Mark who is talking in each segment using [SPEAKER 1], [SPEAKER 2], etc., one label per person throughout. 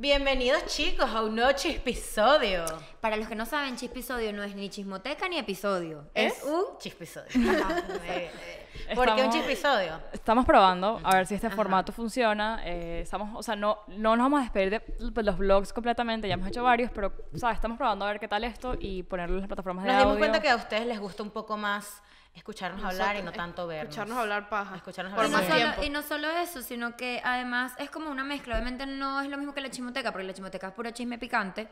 [SPEAKER 1] Bienvenidos chicos a un nuevo chispisodio. Para los que no saben, chispisodio no es ni chismoteca ni episodio. Es, es
[SPEAKER 2] un chispisodio. Porque un episodio.
[SPEAKER 3] Estamos probando a ver si este formato funciona. Eh, estamos, o sea, no, no nos vamos a despedir de pues, los vlogs completamente, ya hemos hecho varios, pero estamos probando a ver qué tal esto y ponerlo en las
[SPEAKER 2] plataformas de audio. Nos dimos cuenta que a ustedes les gusta un poco más escucharnos hablar y no tanto ver. Escucharnos hablar para Escucharnos hablar y, no solo,
[SPEAKER 1] y no solo eso, sino que además es como una mezcla. Obviamente no es lo mismo que la chimoteca porque la chimoteca es puro chisme picante,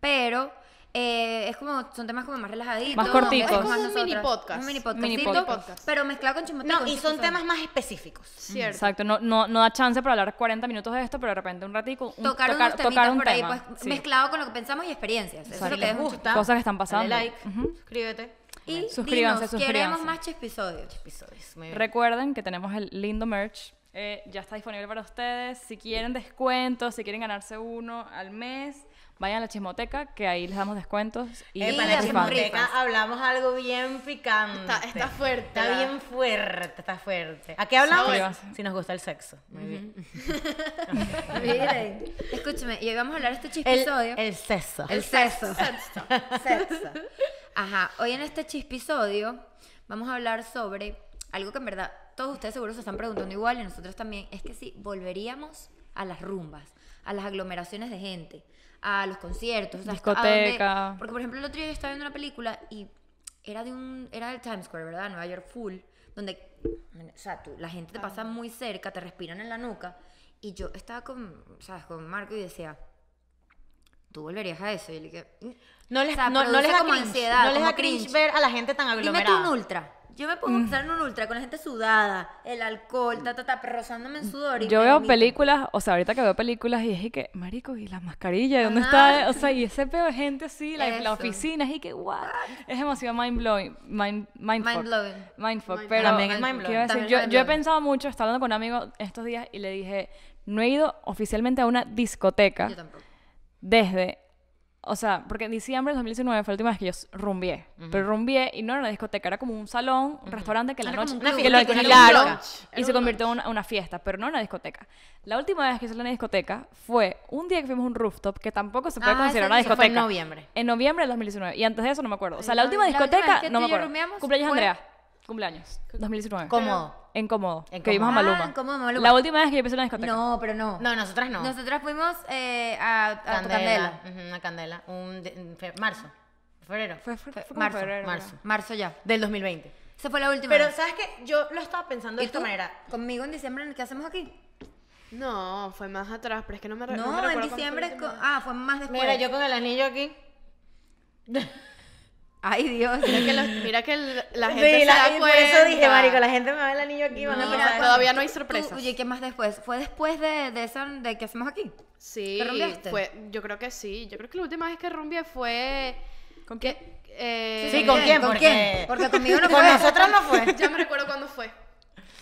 [SPEAKER 1] pero eh, es como, son temas como más relajaditos. Más cortitos. Es como un mini podcast. Un mini podcast. Pero mezclado con chismoteo. No, y son
[SPEAKER 2] temas más específicos. Mm,
[SPEAKER 3] Cierto. Exacto. No, no, da chance para hablar 40 minutos de esto, pero de repente un ratico. tocar, un tema. pues, mezclado
[SPEAKER 1] con lo que pensamos y experiencias. Eso es lo que les gusta. Cosas que están pasando. Dale like, suscríbete.
[SPEAKER 3] Y suscríbanse, suscríbanse. Queremos más
[SPEAKER 1] episodios.
[SPEAKER 3] Recuerden que tenemos el lindo merch eh, ya está disponible para ustedes. Si quieren descuentos, si quieren
[SPEAKER 2] ganarse uno al mes,
[SPEAKER 3] vayan a la chismoteca, que ahí les damos descuentos. Y, en la chismoteca
[SPEAKER 2] hablamos algo bien picante. Está, fuerte. Está bien fuerte, está fuerte. ¿A qué hablamos? si nos gusta el sexo. Muy bien.
[SPEAKER 1] y hoy vamos a hablar de este chispisodio.
[SPEAKER 2] El, sexo. El, sexo. Sexo. sexo.
[SPEAKER 1] Ajá, hoy en este chispisodio vamos a hablar sobre algo que en verdad todos ustedes seguro se están preguntando igual y nosotros también, es que si volveríamos a las rumbas, a las aglomeraciones de gente, a los conciertos, discoteca. Donde, porque por ejemplo el otro día yo estaba viendo una película y era de un era del Times Square, ¿verdad? Nueva York full, donde o sea, tú, la gente te pasa muy cerca, te respiran en la nuca y yo estaba con, sabes, con Marco y decía, tú volverías a eso. Y le dije, mm". no les, da como cringe, ansiedad, no les da cringe ver a la gente tan aglomerada. Dime tú un ultra. Yo me pongo a mm. pensar en un ultra con la gente sudada, el alcohol, ta, ta, ta, rozándome en sudor. Y Yo veo películas,
[SPEAKER 3] o sea, ahorita que veo películas y dije que,
[SPEAKER 1] marico, y las
[SPEAKER 3] mascarillas, ¿dónde está? O sea, y ese peo de gente
[SPEAKER 1] así, la, la oficina, y que, guau,
[SPEAKER 3] Es demasiado mind blowing. Mind, mind Mind blowing. mind pero también es mind blowing. Decir, yo, yo he pensado mucho, estaba hablando con un amigo estos días y le dije, no he ido oficialmente a una discoteca. Yo tampoco. Desde o sea, porque en diciembre de 2019 fue la última vez que yo rumbié. Pero rumbié y no era una discoteca, era como un salón, un restaurante que, la noche, que lo alquilaron y, se convirtió en una, fiesta, pero no en una discoteca. La última vez que yo salí en una discoteca fue un día que fuimos a un rooftop que tampoco se puede ah, considerar una discoteca. Fue en noviembre. En noviembre de 2019. Y antes de eso no me acuerdo. O sea, la última discoteca que no me acuerdo. Cumpleaños Andrea. Cumpleaños. 2019. Cómodo. En Cómodo. En que vimos a Maluma. Ah,
[SPEAKER 1] cómodo, La última vez que yo empecé una discoteca. No, pero no. No, nosotras no. Nosotras fuimos
[SPEAKER 2] eh, a, a Candela. una candela. Un marzo. Febrero. Fue-
[SPEAKER 1] marzo, febrero, marzo. Marzo ya. Del 2020. Esa fue la última. Pero, ¿sabes qué? Yo lo estaba pensando de esta manera. Conmigo en diciembre, ¿qué hacemos aquí? No, fue más atrás, pero es que no me recuerdo. No, en diciembre. Ah, fue más después. Mira, yo con el anillo aquí. Ay, Dios. Mira que, mira que
[SPEAKER 2] la gente se da Por eso dije, marico, la
[SPEAKER 1] gente me va el anillo
[SPEAKER 2] aquí. van a
[SPEAKER 4] Todavía no hay sorpresa. Oye,
[SPEAKER 1] ¿qué más después? ¿Fue después de, de que hacemos aquí?
[SPEAKER 2] Sí.
[SPEAKER 4] ¿Te fue, yo creo que sí. Yo creo que la última vez que rompí fue... ¿Con quién? Eh, sí, ¿con quién? ¿Con porque... quién? Porque conmigo no fue. Con nosotros no fue. Ya me recuerdo cuándo fue.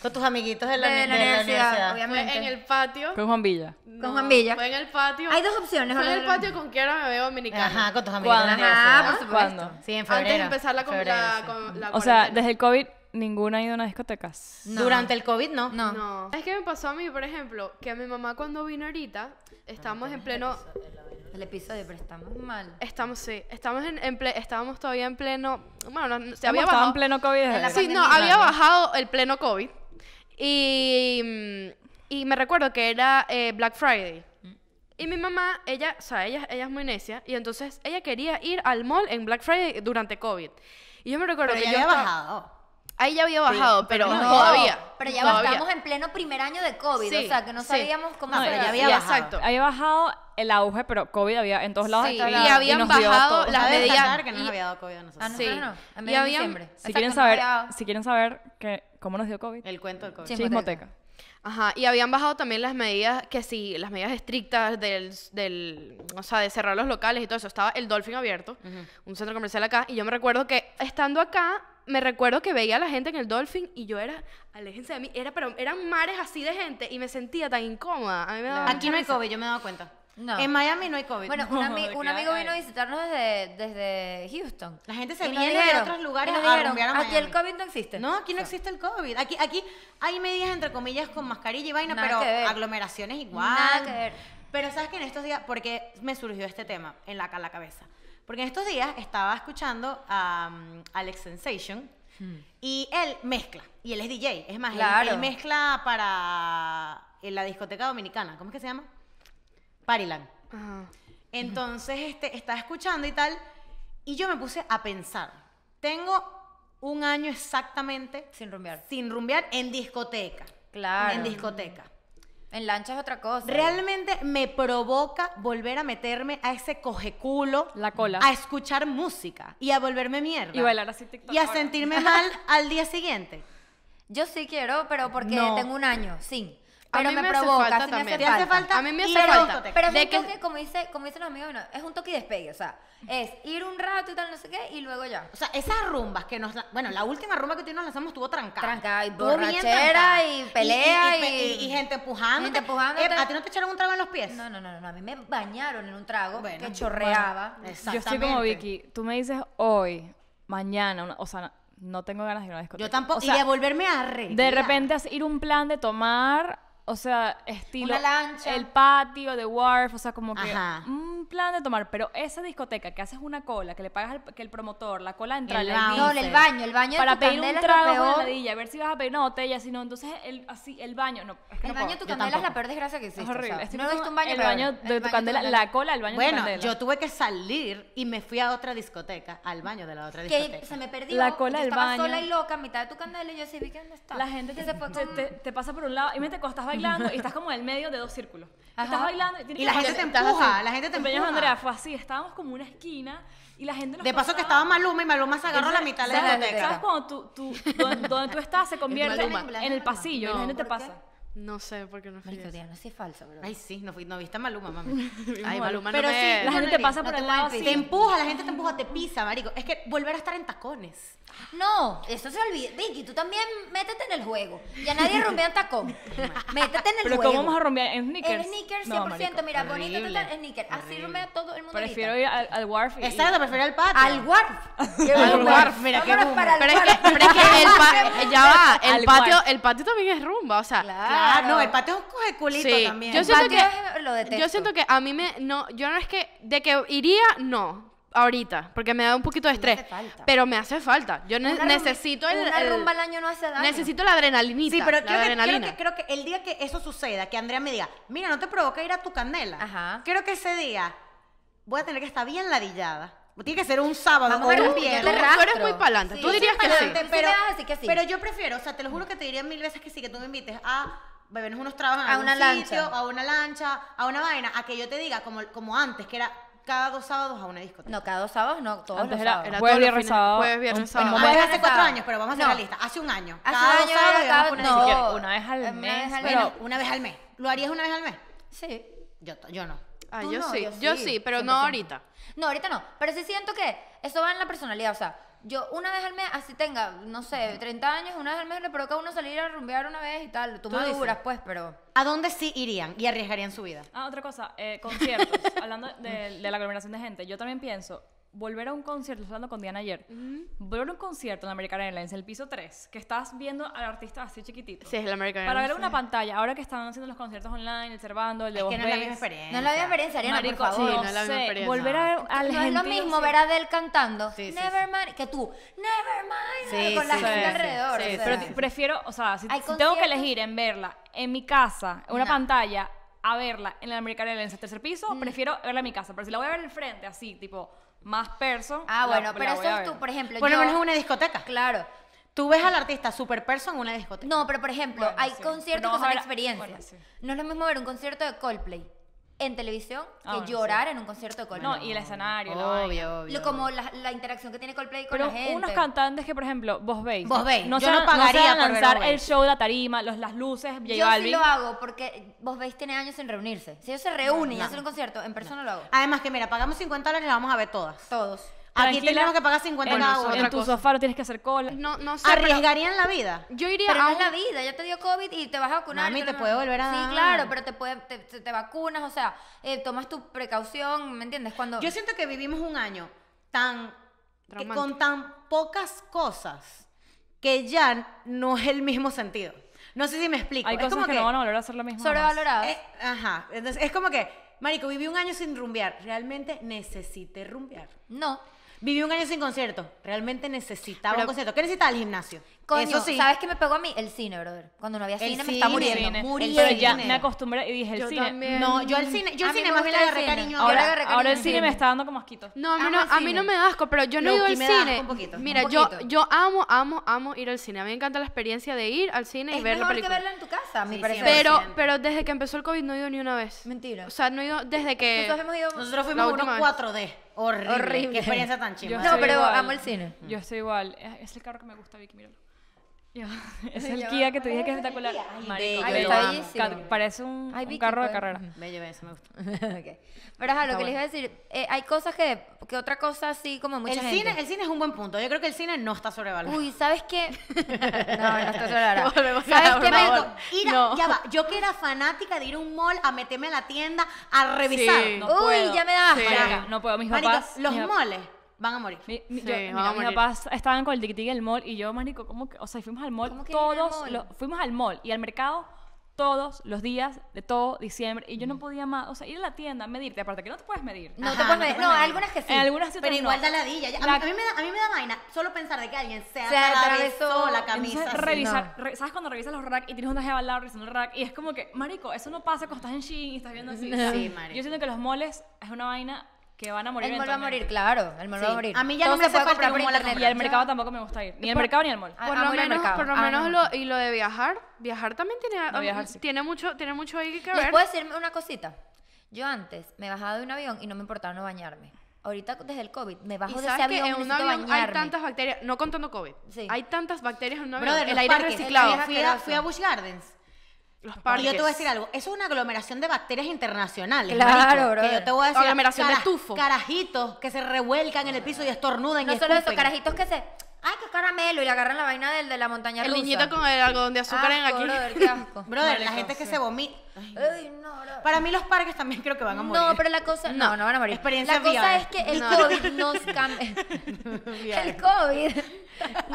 [SPEAKER 2] Con tus amiguitos de la, universidad, obviamente. en el
[SPEAKER 4] patio. Con Juan Villa.
[SPEAKER 2] con Juan Villa. Fue en
[SPEAKER 4] el patio. Hay dos opciones. Fue en el patio con que ahora me veo dominicana. Ajá, con tus amiguitos de la universidad. Ah, por supuesto. ¿Cuándo? Sí, en febrero. Antes de empezar la, febrero,
[SPEAKER 3] con, la O sea, desde el COVID ninguna ha ido a una discoteca. Durante
[SPEAKER 4] el
[SPEAKER 2] COVID, no. no.
[SPEAKER 4] Es que me pasó a mí, por ejemplo, que a mi mamá cuando vino ahorita, estamos en pleno... El episodio, pero estamos mal. Estamos, sí. Estamos en, estábamos todavía en pleno. Bueno, no, se había bajado. en pleno COVID. Sí, no, había bajado el pleno COVID. Y, mm, y me recuerdo que era eh, Black Friday. Y mi mamá, ella, o sea, ella, ella es muy necia, y entonces ella quería ir al mall en Black Friday durante COVID. Y yo me recuerdo pero que ya había bajado. Ahí ya había bajado, pero, todavía. Pero ya todavía.
[SPEAKER 1] en pleno primer año de COVID, o sea, que no sabíamos cómo no, pero ya había bajado.
[SPEAKER 3] Exacto. Había bajado el auge, pero COVID había en todos lados. Sí, y habían bajado las medidas.
[SPEAKER 1] que no había dado COVID nosotros. Ah, sí. no, En de diciembre. Si quieren, saber,
[SPEAKER 3] si quieren saber que ¿Cómo nos dio COVID? El cuento del
[SPEAKER 1] COVID. Chismoteca.
[SPEAKER 4] Ajá, y habían bajado también las medidas, que sí, las medidas estrictas del, o sea, de cerrar los locales y todo eso. Estaba el Dolphin abierto, un centro comercial acá, y yo me recuerdo que estando acá, me recuerdo que veía a la gente en el Dolphin y yo era, aléjense de mí, era, pero eran mares así de gente y me sentía tan incómoda. Aquí no hay COVID, yo me he cuenta.
[SPEAKER 2] En Miami no hay COVID. Bueno, un, amigo vino a
[SPEAKER 1] visitarnos desde, desde Houston. La gente se viene de otros lugares a Aquí el COVID no existe.
[SPEAKER 2] No, aquí no existe el COVID. Aquí, aquí hay medidas, entre comillas, con mascarilla y vaina, pero aglomeraciones igual. Nada que ver. Pero sabes que en estos días, porque me surgió este tema en la, a la cabeza. Porque en estos días estaba escuchando a um, Alex Sensation hmm. y él mezcla. Y él es DJ. Es más, él- mezcla para la discoteca dominicana. ¿Cómo es que se llama? Pariland. Entonces, este, estaba escuchando y tal, y yo me puse a pensar. Tengo un año exactamente sin rumbear. Sin rumbear en discoteca. Claro. En discoteca.
[SPEAKER 1] En lancha es otra cosa. Realmente
[SPEAKER 2] me provoca volver a meterme a ese cojeculo. La cola. A escuchar música y a volverme
[SPEAKER 1] mierda. Y bailar así Y a sentirme mal al día siguiente. Yo sí quiero, pero porque tengo un año, sí. Pero a mí me, provoca, falta también. Me hace falta. A mí me hace falta. Pero toque, como, dice, como dicen los amigos, es un toque y despegue, o sea, es ir un rato y tal, no sé qué, y luego ya. O sea, esas rumbas que nos... Bueno, la última rumba que tú y nos lanzamos estuvo trancada. Trancada, y borrachera, y pelea, y... Y, y, gente empujando. Gente empujando. Eh, ¿A ti no te echaron un trago en los pies? No, no, no, no, a mí me bañaron en un trago que chorreaba. Yo estoy como Vicky,
[SPEAKER 3] tú me dices hoy, mañana, o sea no tengo ganas de ir a una Yo tampoco. y de volverme a re. De repente ir un plan de tomar o sea, estilo. El patio de Wharf, o sea, como que plan de tomar, pero esa discoteca que haces una cola, que le pagas al, que el promotor, la cola entra el, baño, el baño, el baño para pedir un trago de heladilla, a ver si vas a pedir una botella, si no, entonces el así el baño, no. el baño de tu candela es la peor desgracia que existe. Es horrible. no he un baño, el baño de, el baño de tu
[SPEAKER 2] candela, la cola, el baño bueno, de tu candela. Bueno, yo tuve que salir y me fui a otra discoteca, al baño de la otra
[SPEAKER 1] discoteca. Que se me perdió. La cola del baño. sola y loca a mitad de tu candela y yo sí vi que dónde está. La gente te, se
[SPEAKER 3] te, pasa por un lado y me te estás bailando y estás como en el medio de dos círculos. Estás bailando y, y la gente te empuja, la gente te no, Andrea fue así, estábamos como una esquina y la gente nos De paso que estaba Maluma y Maluma se agarró la mitad de la discoteca. ¿Sabes cuando tú, tú
[SPEAKER 2] donde, tú estás se convierte en, el pasillo y la gente te pasa? No sé por qué no fui. no sé falso, bro. Ay, sí, no viste a Maluma, mami.
[SPEAKER 1] Ay, Maluma no Pero sí, la gente te pasa por el lado así. Te
[SPEAKER 2] empuja, la gente te empuja, te pisa, marico. Es que volver a estar en tacones.
[SPEAKER 1] No, eso se olvida. Vicky, tú también métete en el juego. Ya nadie rumbea en tacón. métete en el juego. Pero ¿cómo vamos a romper en sneakers? En sneakers 100%, mira, bonito en sneakers. Así a todo el mundo. Prefiero ir al, al Exacto, prefiero al patio. Al Wharf.
[SPEAKER 2] al Wharf, mira qué rumba. Pero es que, el patio, el patio, el patio también
[SPEAKER 4] es rumba, o sea, Ah, no, el pateo coge culito también. Yo siento que- Yo siento que a mí me. No, yo no es que. De que iría, no. Ahorita. Porque me da un poquito de estrés. Pero me hace falta. Yo necesito el. no
[SPEAKER 1] hace daño. necesito
[SPEAKER 4] la adrenalinita. Sí, pero
[SPEAKER 2] creo que, el día que eso suceda, que Andrea me diga, mira, no te provoca ir a tu candela. Creo que ese día voy a tener que estar bien ladillada. Tiene que ser un sábado un viernes. eres muy pa'lante, tú dirías que sí. que sí. pero yo prefiero, o sea, te lo juro que te diría mil veces que sí, que tú me invites a me unos trabajos a una sitio, lancha. a una lancha, a una vaina, a que yo te diga, como, como antes, que era cada dos sábados a una discoteca. No, cada dos sábados no, todos Antes los era, sábados. era jueves, viernes, fines- sábado. Ah, hace cuatro años, pero vamos a hacer la lista. Hace un año. Hace cada un dos año sábados cada- no. una vez al mes,
[SPEAKER 1] una vez al mes. ¿Lo harías una vez al mes? Sí.
[SPEAKER 2] Yo, yo no. Ah, yo sí, yo sí, pero no ahorita.
[SPEAKER 1] No, ahorita no. Pero sí siento que eso va en la personalidad. O sea, yo una vez al mes, así tenga, no sé, 30 años, una vez al mes le provoca a uno salir a rumbear una vez y tal. Tú, me maduras,
[SPEAKER 2] pues, pero... ¿A dónde sí irían y arriesgarían su vida?
[SPEAKER 1] Ah, otra cosa, eh,
[SPEAKER 3] conciertos. Hablando de, de la aglomeración de gente, yo también pienso volver a un concierto, estaba hablando con Diana ayer, volver a un concierto en la American Airlines, el piso 3, que estás viendo al artista así chiquitito. Sí, es el
[SPEAKER 1] American Airlines. Para ver una
[SPEAKER 3] pantalla, ahora que están haciendo los conciertos online, el Cervando, el de Es que no es la misma experiencia. No es la misma experiencia,
[SPEAKER 4] Ariana, por favor. Sí, no, no la experiencia. Volver a al No es lo mismo ver a Adele
[SPEAKER 1] cantando mind que tú, Never mind con la gente alrededor. Pero prefiero, o sea, si, tengo que
[SPEAKER 3] elegir en verla en mi casa, en una pantalla, a verla en la American Airlines, el tercer piso, mm. prefiero verla en mi casa. Pero si la voy a ver en el frente, así, tipo más perso. Ah, bueno, pero eso es tú, por
[SPEAKER 1] ejemplo. Bueno, menos en una
[SPEAKER 2] discoteca. Claro. Tú ves al artista super perso en una discoteca. No, pero por ejemplo, hay conciertos que son experiencias.
[SPEAKER 1] No es lo mismo ver un concierto de Coldplay en televisión ah, que llorar en un concierto de No, y el escenario. Obvio, obvio. Lo, como la, la, interacción que tiene Coldplay con la gente. unos
[SPEAKER 3] cantantes que, por ejemplo, vos veis. Vos veis. No yo se, no pagaría por lanzar el show de la tarima, los,
[SPEAKER 1] las luces, Yo sí lo hago porque vos veis tiene años sin reunirse. Si ellos se reúnen y hacen un concierto, en persona lo hago. Además que, mira, pagamos 50 dólares y la vamos a ver todas. Todos. Aquí tenemos que pagar 50 en,
[SPEAKER 3] cada uno. En tu sofá no tienes que hacer cola. No,
[SPEAKER 1] no sé. ¿Arriesgarían la vida? Yo iría pero a. No la vida, ya te dio COVID y te vas a vacunar. mí te puede volver a. Sí, claro, pero te, puede, te, vacunas, o sea, eh, tomas tu precaución, ¿me entiendes? Cuando. Yo siento que vivimos un año tan. Que, con
[SPEAKER 2] tan pocas cosas que ya no es el mismo sentido. No sé si me explico. Hay es cosas como que, no van a volver a
[SPEAKER 3] hacer lo mismo. Sobrevaloradas.
[SPEAKER 2] Eh, ajá. Entonces, es como que, Marico, viví un año sin rumbear. ¿Realmente necesité rumbear? No. Viví un año sin concierto.
[SPEAKER 1] Realmente necesitaba un concierto. ¿Qué necesitaba el gimnasio? Coño, Eso ¿sabes qué me pegó a mí? El cine, brother. Cuando no había cine, me estaba muriendo. muriendo. Pero ya me acostumbré y dije el cine. No, yo el cine, yo cine más bien
[SPEAKER 3] agarré cariño Ahora- agarré cariño Ahora el cine me está dando como asquito. No, a mí, no, a mí no me da asco, pero yo no he ido al cine.
[SPEAKER 4] Mira, yo, yo amo, amo, amo ir al cine. A mí me encanta la experiencia de ir al cine y Es ver la mejor que verla en
[SPEAKER 1] tu casa, mi Sí, Pero,
[SPEAKER 4] pero desde que empezó el COVID no he ido ni una vez. Mentira. O sea, no he ido desde que...
[SPEAKER 1] Nosotros hemos ido... Nosotros fuimos a 4D. Horrible. Horrible. Qué experiencia tan chingada. No, pero amo el cine.
[SPEAKER 3] Yo estoy igual. Es, es el carro que me gusta, Vicky, míralo. es el Kia que te dije que es espectacular.
[SPEAKER 2] Parece un, carro de pues. carrera. Mm, bello, bello, eso me gusta.
[SPEAKER 1] Pero ajá, lo que les iba a decir, eh, hay cosas que, que otra cosa así como mucha el Cine, el cine es un buen punto. Yo creo que el cine no está sobrevalorado. Uy, ¿sabes qué? no, no está sobrevalorado. ¿Sabes qué,
[SPEAKER 2] Ir ya va. Yo que era fanática de ir a un mall a meterme a la tienda a revisar. Uy, ya me da sí. No puedo, mis Marico, papás. Los moles van a morir. a morir.
[SPEAKER 1] papá
[SPEAKER 3] estaban con el tic, tic el mall y yo, marico, ¿cómo que? O sea, fuimos al mall todos, fuimos al mall y al mercado todos los días de todo diciembre y yo no mm. podía más, o sea, ir a la tienda, medirte, aparte que no te puedes medir. No, te puedes medir. no, algunas que sí. En algunas Pero igual da ladilla. A, mí, me da, a mí me da vaina solo pensar de que alguien se, se atravesó la camisa. revisar, ¿sabes cuando revisas los racks y tienes un traje al lado revisando el rack? Y es como que, marico, eso no pasa cuando estás en Shein y estás viendo así. Sí, marico. Yo siento que los moles es una vaina que van a morir. El mall va a morir, claro. El mall va a morir. A mí ya no me hace puede falta comprar
[SPEAKER 1] por Y el mercado tampoco me gusta ir. Ni el mercado ni el mall. Por lo menos, por lo menos
[SPEAKER 3] y lo de viajar, viajar
[SPEAKER 4] también tiene, tiene mucho, tiene mucho ahí que ¿Les ver. puedo decirme una cosita?
[SPEAKER 1] Yo antes me bajaba de un avión y no me importaba no bañarme. Ahorita desde el COVID me bajo de ese avión en un hay tantas
[SPEAKER 4] bacterias, no contando COVID, hay tantas bacterias en un avión, Brother, el aire reciclado. Fui a, fui a
[SPEAKER 1] Busch
[SPEAKER 2] Gardens los parques. Yo te voy a decir algo, eso es una aglomeración de bacterias internacionales. Claro, bro. Que yo te voy a decir. Aglomeración de
[SPEAKER 1] tufo. Carajitos que se revuelcan en el piso y estornudan. No y solo eso, carajitos que se. ¡Ay, qué caramelo! Y le agarran la vaina del, de la montaña el rusa. El niñito con el algodón de azúcar en aquí. Brother, qué asco. brother la gente que se vomita. Ay, no, no. Para mí los parques también creo que van a morir. No, pero la cosa... No, no, van a morir. la cosa es que el COVID nos cambió... el COVID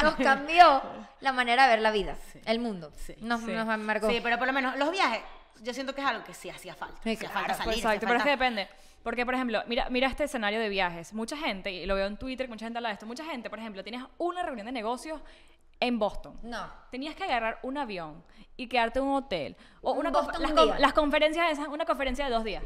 [SPEAKER 1] nos cambió la manera de ver la vida. El mundo. Sí, nos, nos marcó. Sí, pero
[SPEAKER 2] por lo menos los viajes, yo siento que es algo que sí hacía falta. exacto, pero es que
[SPEAKER 1] depende.
[SPEAKER 3] Porque, por ejemplo, mira, mira este escenario de viajes. Mucha gente, y lo veo en Twitter, mucha gente habla de esto. Mucha gente, por ejemplo, tienes una reunión de negocios en Boston. No. Tenías que agarrar un avión y quedarte en un hotel. O las, conferencias esas, una conferencia de dos días.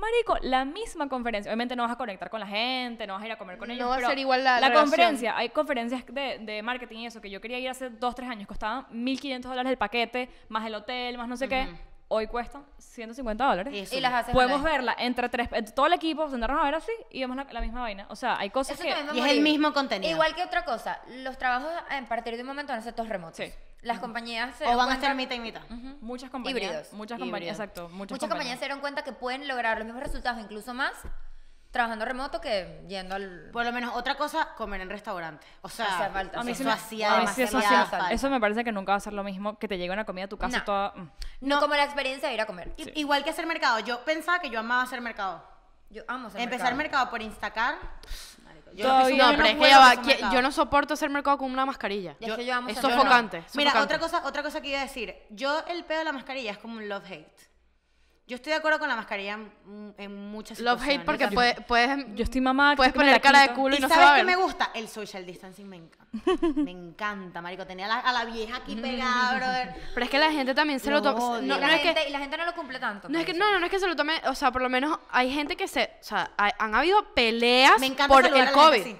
[SPEAKER 3] Marico, la misma conferencia. Obviamente no vas a conectar con la gente, no vas a ir a comer con ellos. No va a ser igual la, la conferencia. Hay conferencias de, de, marketing y eso que yo quería ir hace dos tres años. Costaban 1.500 dólares el paquete, más el hotel, más no sé qué hoy cuestan 150 dólares. Y las hacen Podemos verla entre tres, eh, todo el equipo, sentarnos a ver así y vemos la, misma vaina. O sea, hay cosas que. Y es el mismo contenido. Igual
[SPEAKER 1] que otra cosa, los trabajos eh, a partir de un momento van a ser todos remotos. Sí las compañías o van a estar mitad y mitad. Muchas compañías. Híbridos. Muchas compañías, exacto. Muchas, compañías. se dieron cuenta que pueden lograr los mismos resultados, incluso más, trabajando remoto que yendo al.
[SPEAKER 2] Por lo menos otra cosa, comer en restaurante O sea, a mí eso
[SPEAKER 3] me, eso, me parece que nunca va a ser lo mismo que te llegue una comida a tu casa no. toda. Mm.
[SPEAKER 2] No, como la experiencia de ir a comer. Igual que hacer mercado. Yo pensaba que yo amaba hacer mercado. Yo amo hacer Empezar mercado. mercado por Instacar. Yo no, pero es que va, yo no
[SPEAKER 4] soporto ser mercado con una mascarilla. es sofocante. Mira, otra
[SPEAKER 2] cosa, otra cosa que iba a decir. Yo el pedo de la mascarilla es como un love hate. Yo estoy de acuerdo con la mascarilla en, muchas situaciones. Love hate porque
[SPEAKER 4] puedes. Yo estoy mamá Puedes poner cara de culo y, no sabes se qué me gusta?
[SPEAKER 2] El social distancing me encanta. me encanta, marico. Tenía a la, vieja aquí mm. pegada, brother.
[SPEAKER 4] Pero es que la gente también se lo, toma. No, y, la gente, es
[SPEAKER 1] que, y la gente no lo cumple tanto. No es que, pues. no, no, es
[SPEAKER 4] que se lo tome. O sea, por lo menos hay gente que se. O sea, han habido peleas por el COVID.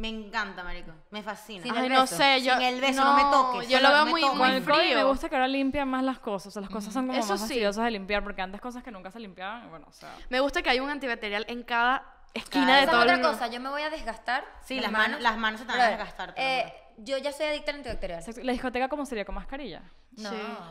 [SPEAKER 1] Me encanta,
[SPEAKER 2] marico. Me fascina. Sin el no sé, yo. el beso, no, me toques. Yo lo veo muy, frío. Me gusta que ahora
[SPEAKER 3] limpian más las cosas. O las cosas son como Eso más fastidiosas de limpiar, porque antes cosas que nunca se limpiaban, bueno, o sea. Me
[SPEAKER 4] gusta
[SPEAKER 1] que hay un antibacterial en cada esquina de todo otra el mundo. cosa, yo me voy a desgastar. Sí, las, manos, las manos se te van a desgastar. Eh, yo ya soy adicta al antibacterial. ¿La
[SPEAKER 3] discoteca cómo sería? ¿Con mascarilla? No.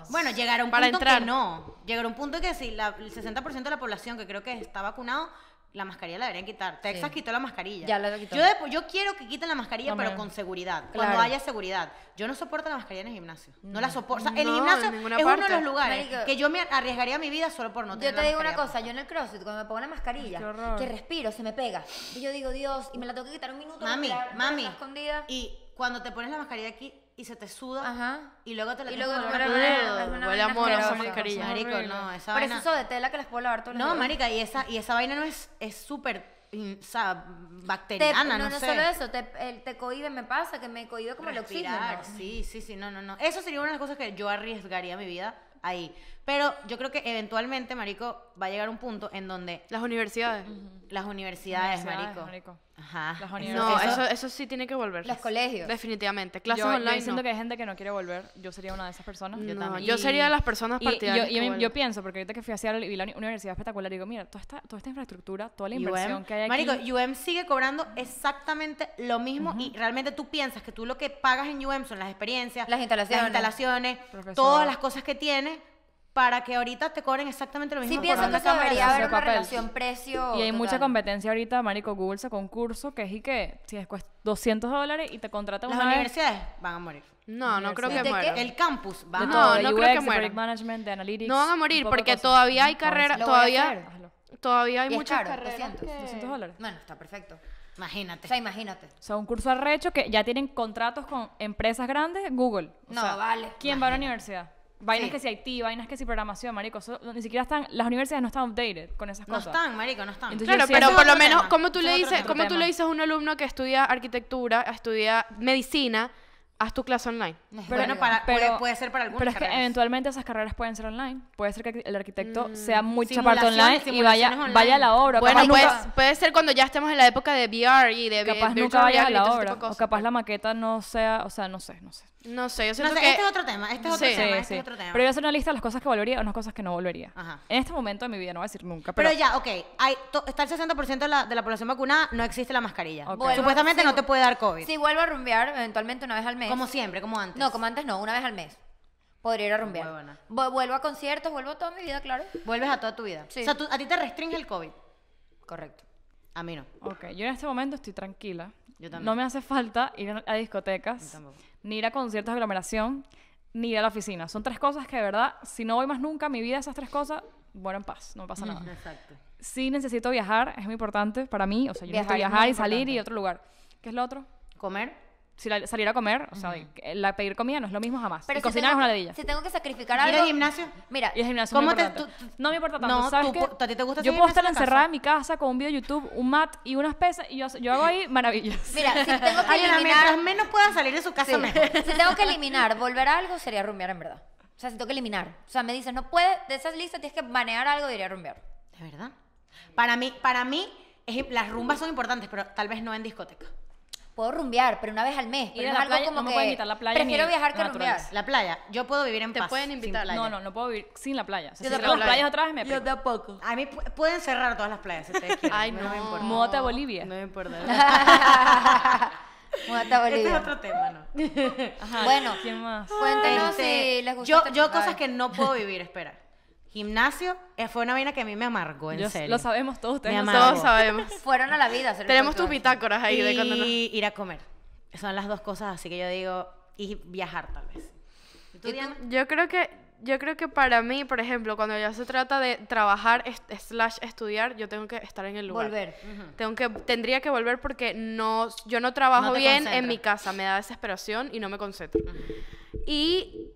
[SPEAKER 3] Bueno, llegar a un Para punto entrar. que no.
[SPEAKER 2] Llegar a un punto que si el 60% de la población que creo que está vacunado la mascarilla la deberían quitar. Texas quitó la mascarilla. Ya la Yo, yo quiero que quiten la mascarilla, pero con seguridad. Cuando haya seguridad. Yo no soporto la mascarilla en el gimnasio. No, la mm. soporto. el gimnasio es uno de los lugares que yo me arriesgaría mi vida solo por no tener Yo te digo una cosa.
[SPEAKER 1] Yo en el CrossFit, cuando me pongo la mascarilla, que respiro, se me pega. Y yo digo, Dios, y me la tengo que quitar un minuto. Mami, mami.
[SPEAKER 2] Y cuando te pones la mascarilla aquí, y se te suda Ajá. y luego te la y luego te poner huele a mono esa mascarilla marico no esa pero vaina... es eso
[SPEAKER 1] de tela que las puedo lavar todos los no marica y esa y
[SPEAKER 2] esa vaina no es es súper o sea, bacteriana, te, no, no, no sé. solo eso,
[SPEAKER 1] te, el me pasa, que me cohibe como el oxígeno. Sí, sí, sí, no, no, no.
[SPEAKER 2] Eso sería una de las cosas que yo arriesgaría mi vida ahí. Pero yo creo que eventualmente, Marico, va a llegar un punto en donde... Las universidades. Las universidades, marico. Ajá. Las universidades. No, eso,
[SPEAKER 4] eso sí tiene que
[SPEAKER 3] volver. Los colegios. Definitivamente. Clases online. que hay gente que no quiere volver. Yo sería una de esas personas. yo también. Yo sería de las personas partidarias. Y, yo, pienso, porque ahorita que fui a la, la universidad espectacular, digo, mira, toda esta, toda
[SPEAKER 2] esta infraestructura, toda la inversión que hay aquí. Marico, UM sigue cobrando exactamente lo mismo y realmente tú piensas que tú lo que pagas en UM son las experiencias, las instalaciones, las instalaciones todas las cosas que tiene para que ahorita te cobren exactamente lo mismo. Sí, pienso que debería haber una relación precio. Y hay mucha
[SPEAKER 3] competencia ahorita, marico. Google sacó un curso que es y que si cuesta 200 dólares y te contratan Las universidades van a morir. No, no creo que muera El
[SPEAKER 2] campus va a morir. No, no
[SPEAKER 3] creo que mueran. management, de analytics. No van a morir porque todavía hay carreras, todavía,
[SPEAKER 1] todavía hay muchas carreras. 200, dólares. Bueno, está perfecto. Imagínate. O sea, imagínate. O sea, un curso arrecho
[SPEAKER 3] que ya tienen contratos con empresas
[SPEAKER 1] grandes, Google. no, vale. ¿Quién va a la universidad?
[SPEAKER 3] Vainas que si IT vainas que si programación, marico. ni siquiera están, las universidades no están updated con esas cosas. No están,
[SPEAKER 2] marico, no están. Entonces,
[SPEAKER 4] claro, pero por lo menos, como tú, le dices, como tú le dices a un alumno que estudia arquitectura, estudia medicina, haz tu clase online. Pero, bueno, puede, ser para algunas Pero es que
[SPEAKER 3] eventualmente esas carreras pueden ser online. Puede ser que el arquitecto mm. sea mucho parte. online y vaya, vaya a la obra. Bueno, capaz puede, ser cuando ya estemos en la época de VR y de Capaz nunca vaya a la este obra. O capaz la maqueta no sea, o sea, no sé, no sé.
[SPEAKER 2] No sé, yo Este es otro tema, este es otro, este tema, Pero voy a
[SPEAKER 3] hacer una lista de las cosas que volvería o las cosas que no volvería. En este momento de mi vida, no voy a decir nunca, pero... ya,
[SPEAKER 2] ok,
[SPEAKER 1] hay está el 60%
[SPEAKER 2] de la, población vacunada, no existe la mascarilla. Supuestamente no te puede dar COVID. Si
[SPEAKER 1] vuelvo a rumbear, eventualmente una vez al mes. Como siempre, como antes. No, como antes no, una vez al mes. Podría ir a rumbear. Vuelvo a conciertos, vuelvo a toda mi vida, claro. Vuelves a toda tu vida. O sea, a ti te restringe el COVID.
[SPEAKER 3] Correcto. A mí no. Ok, yo en este momento estoy tranquila. No me hace falta ir a discotecas, ni ir a conciertos de aglomeración, ni ir a la oficina. Son tres cosas que de verdad, si no voy más nunca a mi vida esas tres cosas, bueno, en paz, no me pasa nada. Exacto. Sí necesito viajar, es muy importante para mí, o sea, yo necesito viajar y salir y otro lugar. ¿Qué es lo otro? Comer si la, salir a comer, o sea, la, pedir comida no es lo mismo jamás. Pero cocinar es una ladilla. Si tengo
[SPEAKER 1] que sacrificar algo. ¿Ir al gimnasio? Mira. y el gimnasio te, no me importa tanto. No, ¿sabes tú, ¿A ti te gusta Yo puedo estar encerrada en
[SPEAKER 3] mi casa con un video de YouTube, un mat y unas pesas y yo, yo hago ahí maravillas. Mira, si tengo que
[SPEAKER 2] eliminar.
[SPEAKER 1] menos puedan salir de su casa, mejor. Si tengo que eliminar, volver a algo sería rumbear en verdad. O sea, si tengo que eliminar. O sea, me dices, no puedes, de esas listas tienes que manejar algo y ir a rumbear. De verdad. Para mí, para mí las rumbas son importantes, pero tal vez no en discoteca puedo rumbear, pero una vez
[SPEAKER 2] al mes. Pero algo como me la playa. Prefiero viajar que rumbear. La playa, yo puedo vivir en Te pueden invitar. la playa? No, no, no puedo vivir sin la playa. si las playas otra vez me Yo tampoco. A mí pueden cerrar todas las
[SPEAKER 3] playas si ustedes quieren. Ay, no, me importa. Mota Bolivia. No me importa. Mota Bolivia. Este es otro
[SPEAKER 1] tema, ¿no? bueno, ¿quién más? Cuéntenos este, si les gusta.
[SPEAKER 2] Yo, este yo cosas que no puedo vivir, espera. Gimnasio eh, fue una vaina que a mí me amargó, en serio. Lo sabemos todos ustedes, todos sabemos. Fueron a la vida. Tenemos tus bitácoras ahí de cuando ir a comer. Son las dos cosas, así que yo digo, y viajar tal vez.
[SPEAKER 4] Yo creo que yo creo que para mí, por ejemplo, cuando ya se trata de trabajar slash estudiar, yo tengo que estar en el lugar. Volver. Tengo que tendría que volver porque no yo no trabajo bien en mi casa, me da desesperación y no me concentro. Y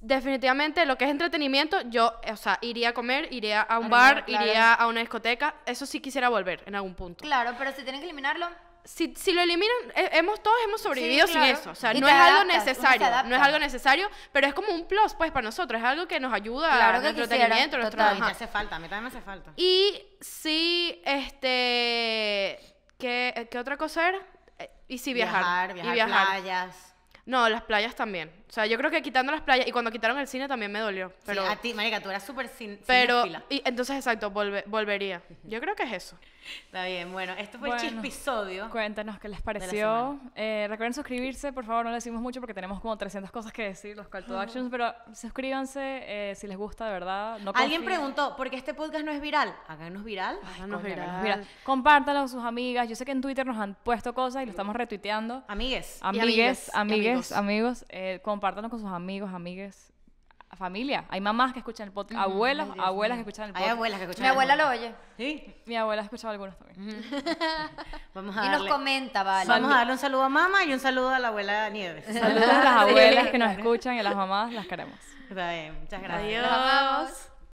[SPEAKER 4] definitivamente lo que es entretenimiento, yo, eh, o sea, iría a comer, iría a un bar, iría a una discoteca. Eso sí quisiera volver en algún punto.
[SPEAKER 1] Claro, pero si tienen que eliminarlo.
[SPEAKER 4] Si, si lo eliminan, eh, hemos, todos hemos sobrevivido sin eso. O sea, no es algo necesario. No es algo necesario, pero es como un plus, pues, para nosotros. Es algo que nos ayuda entretenimiento, hace
[SPEAKER 2] falta, a mí también me hace falta.
[SPEAKER 4] Y si, este. ¿Qué, otra cosa era? Eh, y si viajar. viajar, y viajar. playas. No, las playas también o sea, yo creo que quitando las playas y cuando quitaron el cine también me dolió. Pero, sí, a ti, marica, tú eras
[SPEAKER 3] súper sin,
[SPEAKER 2] Pero,
[SPEAKER 4] y, entonces, exacto, volvería. Yo creo
[SPEAKER 3] que es eso. Está bien, bueno, esto fue el chispisodio. Cuéntanos qué les pareció. Eh, recuerden suscribirse, por favor, no le decimos mucho porque tenemos como 300 cosas que decir, los call to actions, pero suscríbanse
[SPEAKER 2] eh, si les gusta, de verdad. Alguien preguntó, ¿por qué este podcast no es viral? acá viral. es Háganos coño, viral. viral.
[SPEAKER 3] Compártanlo con sus amigas. Yo sé que en Twitter nos han puesto cosas y lo estamos retuiteando.
[SPEAKER 2] Amigues. Amigues, amigues, amigos.
[SPEAKER 3] amigos eh, compártanlo con sus amigos, amigues, familia. Hay mamás que escuchan el podcast, abuelos, abuelas, que escuchan el podcast. Hay abuelas que escuchan Mi abuela lo oye. Sí.
[SPEAKER 2] Mi abuela ha escuchado algunos también.
[SPEAKER 3] Y nos comenta,
[SPEAKER 2] vale. Vamos a darle un saludo a mamá y un saludo a la abuela Nieves. Saludos a las abuelas que nos
[SPEAKER 3] escuchan y a las mamás, las queremos. Está bien, muchas gracias.
[SPEAKER 2] Adiós.